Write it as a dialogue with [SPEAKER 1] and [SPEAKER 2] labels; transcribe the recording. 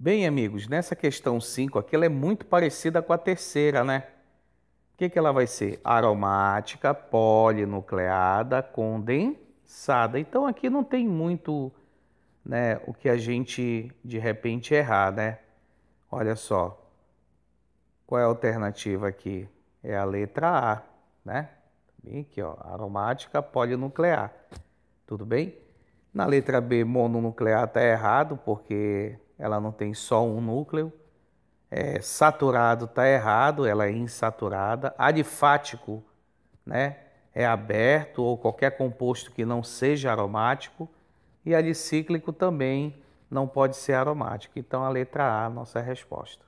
[SPEAKER 1] Bem, amigos, nessa questão 5 aqui, ela é muito parecida com a terceira, né? O que, que ela vai ser? Aromática, polinucleada, condensada. Então, aqui não tem muito né, o que a gente, de repente, errar, né? Olha só. Qual é a alternativa aqui? É a letra A, né? Bem aqui, ó. Aromática, polinuclear. Tudo bem? Na letra B, mononuclear está errado, porque ela não tem só um núcleo. É, saturado está errado, ela é insaturada. Adifático né, é aberto ou qualquer composto que não seja aromático. E alicíclico também não pode ser aromático. Então, a letra A, nossa resposta.